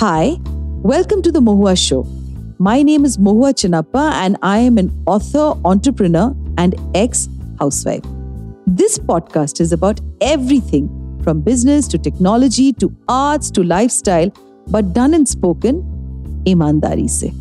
Hi, welcome to the Mohua Show. My name is Mohua Chinappa and I am an author, entrepreneur, and ex housewife. This podcast is about everything from business to technology to arts to lifestyle, but done and spoken imandari se.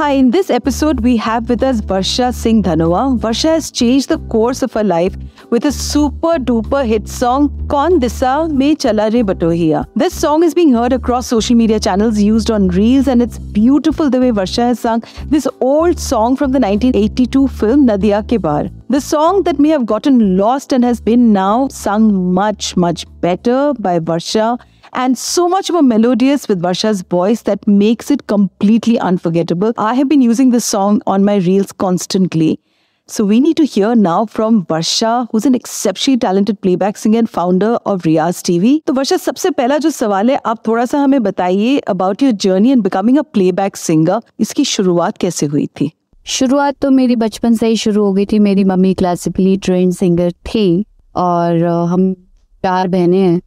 Hi, in this episode, we have with us Varsha Singh Dhanoa. Varsha has changed the course of her life with a super duper hit song, Kon Disa Me Chala Re Batohiya. This song is being heard across social media channels used on Reels, and it's beautiful the way Varsha has sung this old song from the 1982 film Nadia Ke Baar. The song that may have gotten lost and has been now sung much, much better by Varsha and so much more melodious with Varsha's voice that makes it completely unforgettable. I have been using this song on my reels constantly. So we need to hear now from Varsha, who's an exceptionally talented playback singer and founder of Riaz TV. तो वर्षा सबसे पहला जो सवाल है आप थोड़ा सा हमें बताइए about your journey and becoming a playback singer इसकी शुरुआत कैसे हुई थी शुरुआत तो मेरी बचपन से ही शुरू हो गई थी मेरी मम्मी क्लासिकली ट्रेन सिंगर थी और हम चार बहनें हैं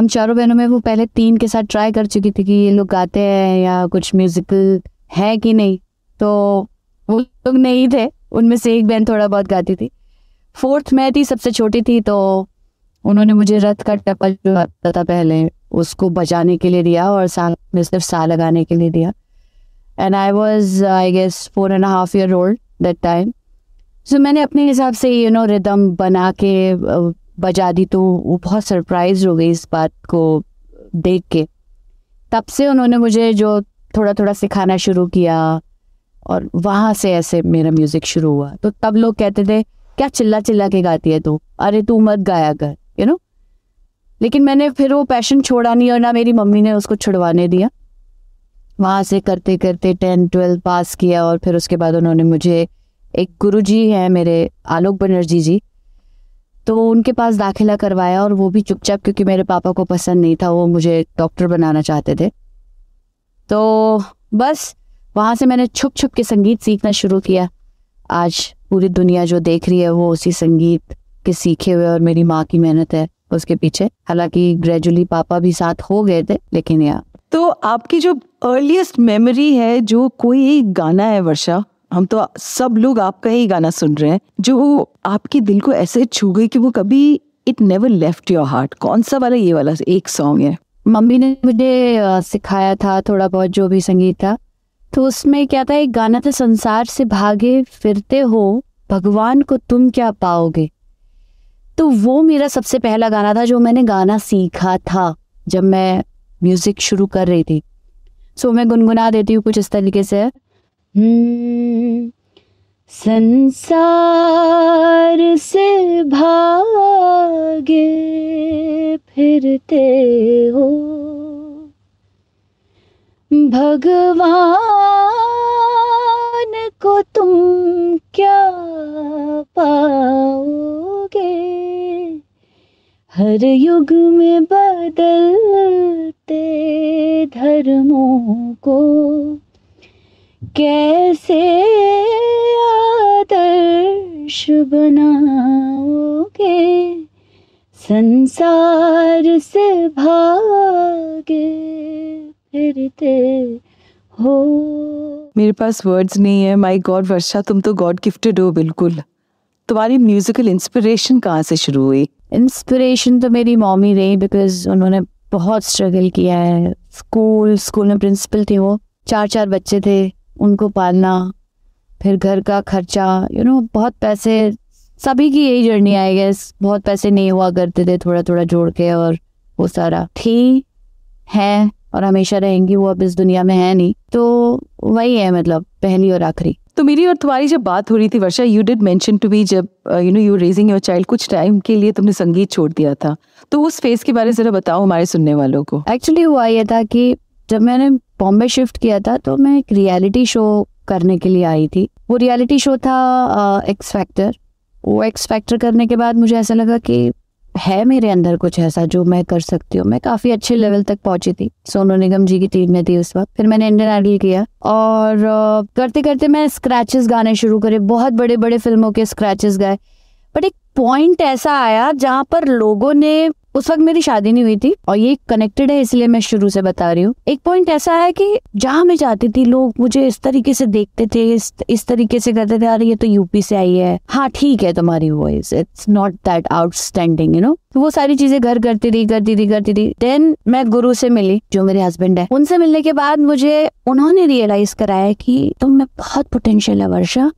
हम चारों बहनों में वो पहले तीन के साथ ट्राई कर चुकी थी कि ये लोग गाते हैं या कुछ म्यूजिकल है कि नहीं तो वो लोग नहीं थे उनमें से एक बहन थोड़ा बहुत गाती थी फोर्थ मैं थी सबसे छोटी थी तो उन्होंने मुझे रथ का टपल जो आता था पहले उसको बजाने के लिए दिया और सा में सिर्फ सा लगाने के लिए दिया and I was I guess four and half year old that time so मैंने अपने हिसाब से यू नो रिदम बना के बजा दी तो वो बहुत सरप्राइज हो गई इस बात को देख के तब से उन्होंने मुझे जो थोड़ा थोड़ा सिखाना शुरू किया और वहाँ से ऐसे मेरा म्यूज़िक शुरू हुआ तो तब लोग कहते थे क्या चिल्ला चिल्ला के गाती है तू अरे तू मत गाया कर यू नो लेकिन मैंने फिर वो पैशन छोड़ा नहीं और ना मेरी मम्मी ने उसको छुड़वाने दिया वहाँ से करते करते टेन ट्वेल्व पास किया और फिर उसके बाद उन्होंने मुझे एक गुरुजी हैं मेरे आलोक बनर्जी जी तो उनके पास दाखिला करवाया और वो भी चुपचाप क्योंकि मेरे पापा को पसंद नहीं था वो मुझे डॉक्टर बनाना चाहते थे तो बस वहाँ से मैंने छुप छुप के संगीत सीखना शुरू किया आज पूरी दुनिया जो देख रही है वो उसी संगीत के सीखे हुए और मेरी माँ की मेहनत है उसके पीछे हालांकि ग्रेजुअली पापा भी साथ हो गए थे लेकिन यार तो आपकी जो अर्लीस्ट मेमोरी है जो कोई गाना है वर्षा हम तो सब लोग आपका ही गाना सुन रहे हैं जो आपके दिल को ऐसे छू गई कि वो कभी it never left your heart कौन सा वाला ये वाला एक सॉन्ग है मम्मी ने मुझे सिखाया था थोड़ा बहुत जो भी संगीत था तो उसमें क्या था एक गाना था संसार से भागे फिरते हो भगवान को तुम क्या पाओगे तो वो मेरा सबसे पहला गाना था जो मैंने गाना सीखा था जब मैं म्यूज़िक शुरू कर रही थी सो so, मैं गुनगुना देती हूँ कुछ इस तरीके से संसार से भागे फिरते हो भगवान को तुम क्या पाओगे हर युग में बदलते धर्मों को कैसे आदर्श बनाओगे संसार से भागे फिरते हो मेरे पास वर्ड्स नहीं है माय गॉड वर्षा तुम तो गॉड गिफ्टेड हो बिल्कुल तुम्हारी म्यूजिकल इंस्पिरेशन कहाँ से शुरू हुई इंस्पिरेशन तो मेरी मॉमी रही बिकॉज उन्होंने बहुत स्ट्रगल किया है स्कूल स्कूल में प्रिंसिपल थे वो चार चार बच्चे थे उनको पालना फिर घर का खर्चा यू you नो know, बहुत पैसे सभी की यही जर्नी आई गेस बहुत पैसे नहीं हुआ करते थे थोड़ा थोड़ा जोड़ के और वो सारा थी है और हमेशा रहेंगी वो अब इस दुनिया में है नहीं तो वही है मतलब पहली और आखिरी तो मेरी और तुम्हारी जब बात हो रही थी Varsha you did mention to me जब you know you raising your child कुछ टाइम के लिए तुमने संगीत छोड़ दिया था तो उस फेज के बारे में जरा बताओ हमारे सुनने वालों को एक्चुअली हुआ यह था कि जब मैंने बॉम्बे शिफ्ट किया था तो मैं एक रियलिटी शो करने के लिए आई थी वो रियलिटी शो था एक्स फैक्टर वो एक्स फैक्टर करने के बाद मुझे ऐसा लगा कि है मेरे अंदर कुछ ऐसा जो मैं कर सकती हूँ मैं काफ़ी अच्छे लेवल तक पहुंची थी सोनू निगम जी की टीम में थी उस वक्त फिर मैंने इंडियन आइडल किया और करते करते मैं स्क्रैचेस गाने शुरू करे बहुत बड़े बड़े फिल्मों के स्क्रैचेस गाए बट एक पॉइंट ऐसा आया जहाँ पर लोगों ने उस वक्त मेरी शादी नहीं हुई थी और ये कनेक्टेड है इसलिए मैं शुरू से बता रही हूँ एक पॉइंट ऐसा है कि जहाँ मैं जाती थी लोग मुझे इस तरीके से देखते थे इस, इस तरीके से कहते थे अरे ये तो यूपी से आई है हाँ ठीक है तुम्हारी voice it's not that outstanding you know तो वो सारी चीजें घर करती थी करती थी करती थी देन मैं गुरु से मिली जो मेरे हस्बैंड है उनसे मिलने के बाद मुझे उन्होंने रियलाइज कराया कि तुम में बहुत पोटेंशियल है वर्षा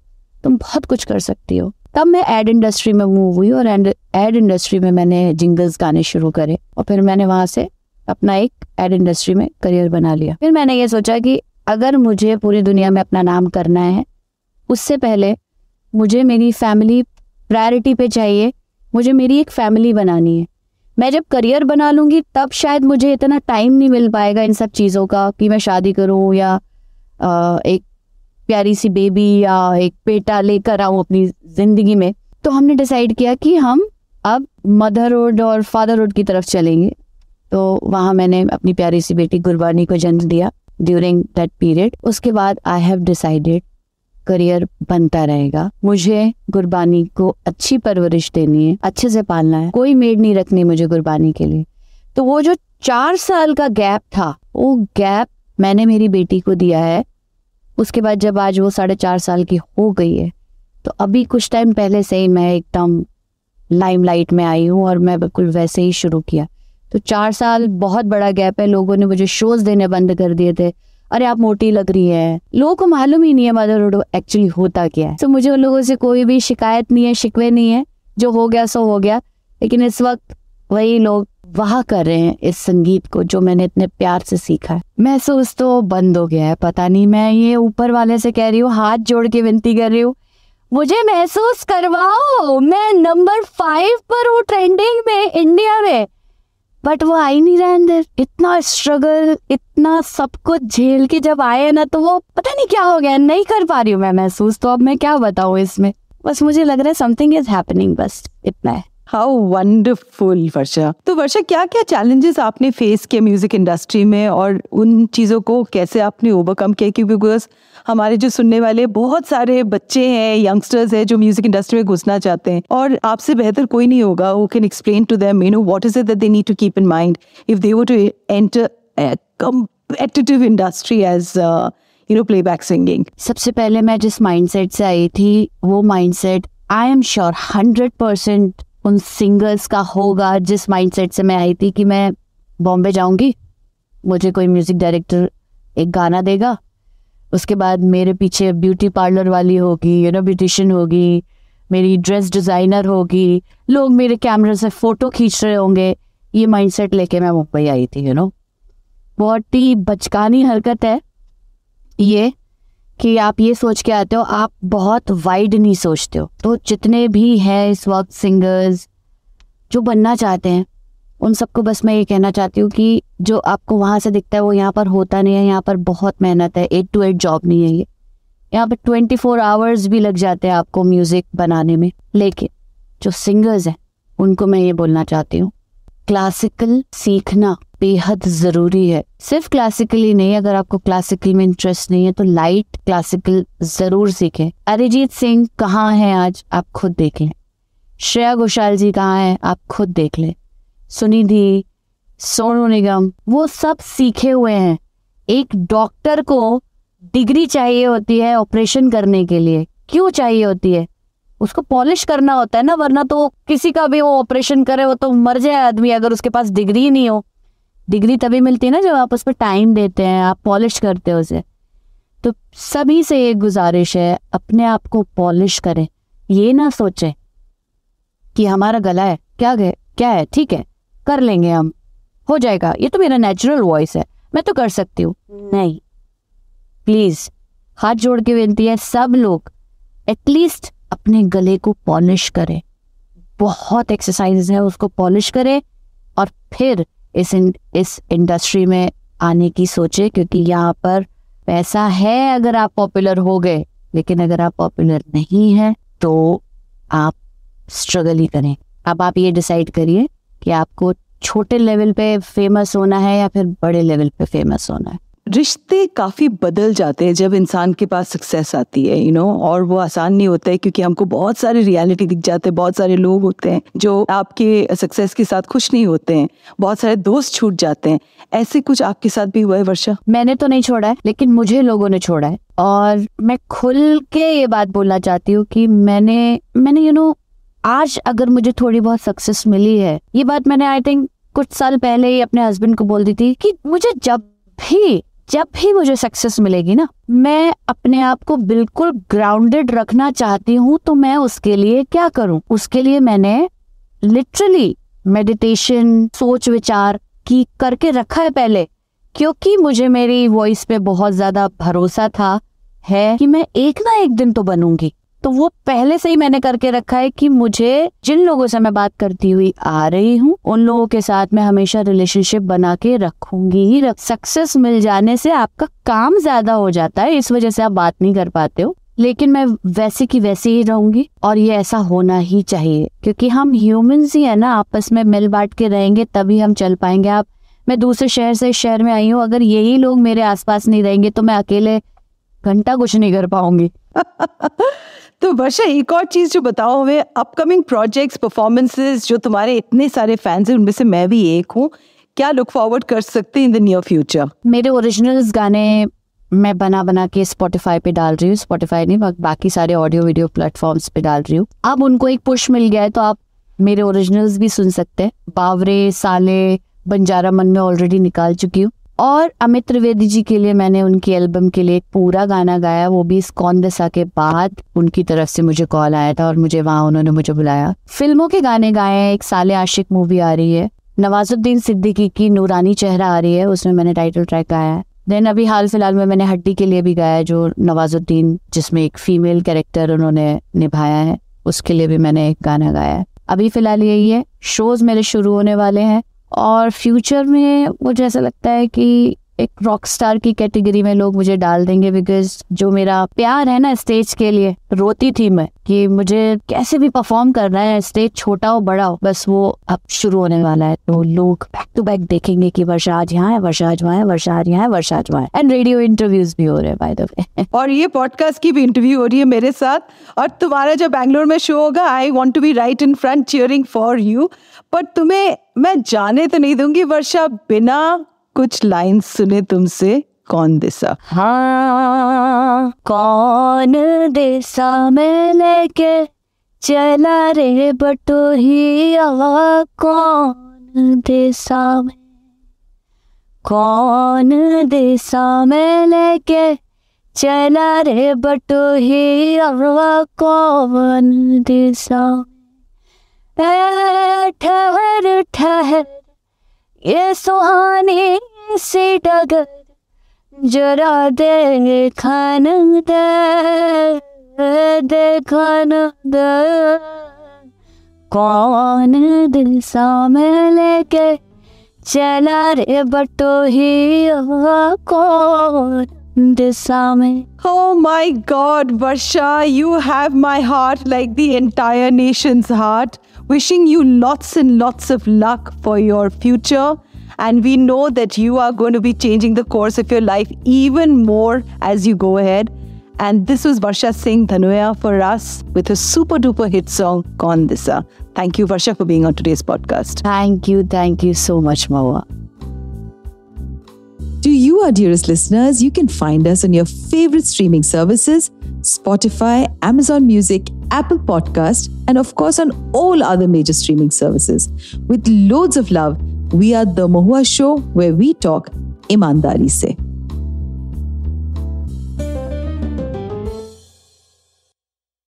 तुम बहुत कुछ कर सकती हो तब मैं एड इंडस्ट्री में मूव हुई और एड इंडस्ट्री में मैंने जिंगल्स गाने शुरू करे और फिर मैंने वहाँ से अपना एक एड इंडस्ट्री में करियर बना लिया फिर मैंने ये सोचा कि अगर मुझे पूरी दुनिया में अपना नाम करना है उससे पहले मुझे मेरी फैमिली प्रायोरिटी पे चाहिए मुझे मेरी एक फैमिली बनानी है मैं जब करियर बना लूँगी तब शायद मुझे इतना टाइम नहीं मिल पाएगा इन सब चीज़ों का कि मैं शादी करूँ या आ, एक प्यारी सी बेबी या एक बेटा लेकर आऊ अपनी जिंदगी में तो हमने डिसाइड किया कि हम अब मदरहुड और फादरहुड की तरफ चलेंगे तो वहां मैंने अपनी प्यारी सी बेटी गुरबानी को जन्म दिया ड्यूरिंग दैट पीरियड उसके बाद आई हैव डिसाइडेड करियर बनता रहेगा मुझे गुरबानी को अच्छी परवरिश देनी है अच्छे से पालना है कोई मेड नहीं रखनी मुझे गुरबानी के लिए तो वो जो चार साल का गैप था वो गैप मैंने मेरी बेटी को दिया है उसके बाद जब आज वो साढ़े चार साल की हो गई है तो अभी कुछ टाइम पहले से ही मैं एकदम लाइमलाइट में आई हूँ और मैं बिल्कुल वैसे ही शुरू किया तो चार साल बहुत बड़ा गैप है लोगों ने मुझे शोज देने बंद कर दिए थे अरे आप मोटी लग रही है लोगों को मालूम ही नहीं है रोडो एक्चुअली होता क्या है तो मुझे उन लोगों से कोई भी शिकायत नहीं है शिकवे नहीं है जो हो गया सो हो गया लेकिन इस वक्त वही लोग वाह कर रहे हैं इस संगीत को जो मैंने इतने प्यार से सीखा है महसूस तो बंद हो गया है पता नहीं मैं ये ऊपर वाले से कह रही हूँ हाथ जोड़ के विनती कर रही हूँ मुझे महसूस करवाओ मैं नंबर फाइव पर हूँ ट्रेंडिंग में इंडिया में बट वो आई नहीं रहा अंदर इतना स्ट्रगल इतना सब कुछ झेल के जब आए ना तो वो पता नहीं क्या हो गया नहीं कर पा रही हूँ मैं महसूस तो अब मैं क्या बताऊँ इसमें बस मुझे लग रहा है समथिंग इज हैपनिंग बस इतना है हाउ वंडरफुल वर्षा तो वर्षा क्या क्या चैलेंजेस आपने फेस किए म्यूजिक इंडस्ट्री में और उन चीज़ों को कैसे आपने ओवरकम किया क्योंकि बिकॉज हमारे जो सुनने वाले बहुत सारे बच्चे हैं यंगस्टर्स हैं जो म्यूजिक इंडस्ट्री में घुसना चाहते हैं और आपसे बेहतर कोई नहीं होगा वो can explain to them you know what is it that they need to keep in mind if they वो to enter competitive industry as you know back singing सबसे पहले मैं जिस सेट से आई थी वो set I am sure hundred percent उन सिंगर्स का होगा जिस माइंडसेट से मैं आई थी कि मैं बॉम्बे जाऊंगी मुझे कोई म्यूज़िक डायरेक्टर एक गाना देगा उसके बाद मेरे पीछे ब्यूटी पार्लर वाली होगी यू नो ब्यूटिशन होगी मेरी ड्रेस डिज़ाइनर होगी लोग मेरे कैमरे से फ़ोटो खींच रहे होंगे ये माइंडसेट लेके मैं मुंबई आई थी यू नो बहुत ही बचकानी हरकत है ये कि आप ये सोच के आते हो आप बहुत वाइड नहीं सोचते हो तो जितने भी हैं इस वक्त सिंगर्स जो बनना चाहते हैं उन सबको बस मैं ये कहना चाहती हूँ कि जो आपको वहाँ से दिखता है वो यहाँ पर होता नहीं है यहाँ पर बहुत मेहनत है एट टू एट जॉब नहीं है ये यहाँ पर ट्वेंटी फोर आवर्स भी लग जाते हैं आपको म्यूज़िक बनाने में लेकिन जो सिंगर्स हैं उनको मैं ये बोलना चाहती हूँ क्लासिकल सीखना बेहद ज़रूरी है सिर्फ क्लासिकल ही नहीं अगर आपको क्लासिकल में इंटरेस्ट नहीं है तो लाइट क्लासिकल ज़रूर सीखें अरिजीत सिंह कहाँ है आज आप खुद देख लें श्रेया घोषाल जी कहाँ हैं आप खुद देख लें सुनिधि सोनू निगम वो सब सीखे हुए हैं एक डॉक्टर को डिग्री चाहिए होती है ऑपरेशन करने के लिए क्यों चाहिए होती है उसको पॉलिश करना होता है ना वरना तो किसी का भी वो ऑपरेशन करे वो तो मर जाए आदमी अगर उसके पास डिग्री नहीं हो डिग्री तभी मिलती है ना जब आप उस पर टाइम देते हैं आप पॉलिश करते हो उसे तो सभी से एक गुजारिश है अपने आप को पॉलिश करें ये ना सोचे कि हमारा गला है क्या गए क्या है ठीक है कर लेंगे हम हो जाएगा ये तो मेरा नेचुरल वॉइस है मैं तो कर सकती हूँ नहीं प्लीज़ हाथ जोड़ के विनती है सब लोग एटलीस्ट अपने गले को पॉलिश करें बहुत एक्सरसाइजेस है उसको पॉलिश करें और फिर इस इन, इस इंडस्ट्री में आने की सोचे क्योंकि यहाँ पर पैसा है अगर आप पॉपुलर हो गए लेकिन अगर आप पॉपुलर नहीं हैं तो आप स्ट्रगल ही करें अब आप ये डिसाइड करिए कि आपको छोटे लेवल पे फेमस होना है या फिर बड़े लेवल पे फेमस होना है रिश्ते काफ़ी बदल जाते हैं जब इंसान के पास सक्सेस आती है यू you नो know, और वो आसान नहीं होता है क्योंकि हमको बहुत सारे रियलिटी दिख जाते हैं बहुत सारे लोग होते हैं जो आपके सक्सेस के साथ खुश नहीं होते हैं बहुत सारे दोस्त छूट जाते हैं ऐसे कुछ आपके साथ भी हुआ है वर्षा मैंने तो नहीं छोड़ा है लेकिन मुझे लोगों ने छोड़ा है और मैं खुल के ये बात बोलना चाहती हूँ कि मैंने मैंने यू you नो know, आज अगर मुझे थोड़ी बहुत सक्सेस मिली है ये बात मैंने आई थिंक कुछ साल पहले ही अपने हस्बैंड को बोल दी थी कि मुझे जब भी जब भी मुझे सक्सेस मिलेगी ना मैं अपने आप को बिल्कुल ग्राउंडेड रखना चाहती हूँ तो मैं उसके लिए क्या करूँ उसके लिए मैंने लिटरली मेडिटेशन सोच विचार की करके रखा है पहले क्योंकि मुझे मेरी वॉइस पे बहुत ज्यादा भरोसा था है कि मैं एक ना एक दिन तो बनूंगी तो वो पहले से ही मैंने करके रखा है कि मुझे जिन लोगों से मैं बात करती हुई आ रही हूँ उन लोगों के साथ मैं हमेशा रिलेशनशिप बना के रखूंगी ही रख सक्सेस मिल जाने से आपका काम ज्यादा हो जाता है इस वजह से आप बात नहीं कर पाते हो लेकिन मैं वैसे की वैसे ही रहूंगी और ये ऐसा होना ही चाहिए क्योंकि हम ह्यूमंस ही है ना आपस में मिल बांट के रहेंगे तभी हम चल पाएंगे आप मैं दूसरे शहर से शहर में आई हूँ अगर यही लोग मेरे आसपास नहीं रहेंगे तो मैं अकेले घंटा कुछ नहीं कर पाऊंगी तो वर्षा एक और चीज जो बताओ हमें अपकमिंग प्रोजेक्ट्स परफॉर्मेंसेस जो तुम्हारे इतने सारे फैंस हैं उनमें से मैं भी एक हूँ क्या लुक फॉरवर्ड कर सकते हैं इन द नियर फ्यूचर मेरे ओरिजिनल गाने मैं बना बना के स्पॉटिफाई पे डाल रही हूँ स्पॉटिफाई नहीं बाकी सारे ऑडियो वीडियो प्लेटफॉर्म्स पे डाल रही हूँ अब उनको एक पुश मिल गया है तो आप मेरे ओरिजिनल्स भी सुन सकते हैं बावरे साले बंजारा मन में ऑलरेडी निकाल चुकी हूँ और अमित त्रिवेदी जी के लिए मैंने उनकी एल्बम के लिए एक पूरा गाना गाया वो भी स्कॉन दशा के बाद उनकी तरफ से मुझे कॉल आया था और मुझे वहाँ उन्होंने मुझे बुलाया फिल्मों के गाने गाए हैं एक साले आशिक मूवी आ रही है नवाजुद्दीन सिद्दीकी की नूरानी चेहरा आ रही है उसमें मैंने टाइटल ट्रैक गाया है देन अभी हाल फिलहाल में मैंने हड्डी के लिए भी गाया जो नवाजुद्दीन जिसमें एक फीमेल कैरेक्टर उन्होंने निभाया है उसके लिए भी मैंने एक गाना गाया है अभी फिलहाल यही है शोज मेरे शुरू होने वाले हैं और फ्यूचर में मुझे ऐसा लगता है कि एक रॉक स्टार की कैटेगरी में लोग मुझे डाल देंगे बिकॉज जो मेरा प्यार है ना स्टेज के लिए रोती थी मैं कि मुझे कैसे भी परफॉर्म करना है स्टेज छोटा हो बड़ा हो बस वो अब शुरू होने वाला है तो लोग बैक टू बैक देखेंगे कि वर्षा आज यहाँ है वर्षा आज वहाँ है वर्षा आज यहाँ है वर्षा आज वहाँ है एंड रेडियो इंटरव्यूज भी हो रहे हैं वे और ये पॉडकास्ट की भी इंटरव्यू हो रही है मेरे साथ और तुम्हारा जो बैंगलोर में शो होगा I want to be right in front cheering for you पर तुम्हें मैं जाने तो नहीं दूंगी वर्षा बिना कुछ लाइन सुने तुमसे कौन दिसा हाँ कौन दिसा मैं लेके चला रे बटोहिया कौन दिशा में कौन दिशा में लेके चला रे बटो बटोहिया कौन दिशा ठहर ठहर ये सुहाने से डगर जरा दे खान दे खान दे कौन दिल सामे लेके चला रे बटो ही कौन Disarming. Oh my God, Varsha, you have my heart like the entire nation's heart. Wishing you lots and lots of luck for your future. And we know that you are going to be changing the course of your life even more as you go ahead. And this was Varsha Singh Dhanuya for us with her super duper hit song, Kon Disa. Thank you, Varsha, for being on today's podcast. Thank you. Thank you so much, Mawa. To you, our dearest listeners, you can find us on your favorite streaming services Spotify, Amazon Music, Apple Podcast, and of course on all other major streaming services. With loads of love, we are The Mohua Show, where we talk imandari se.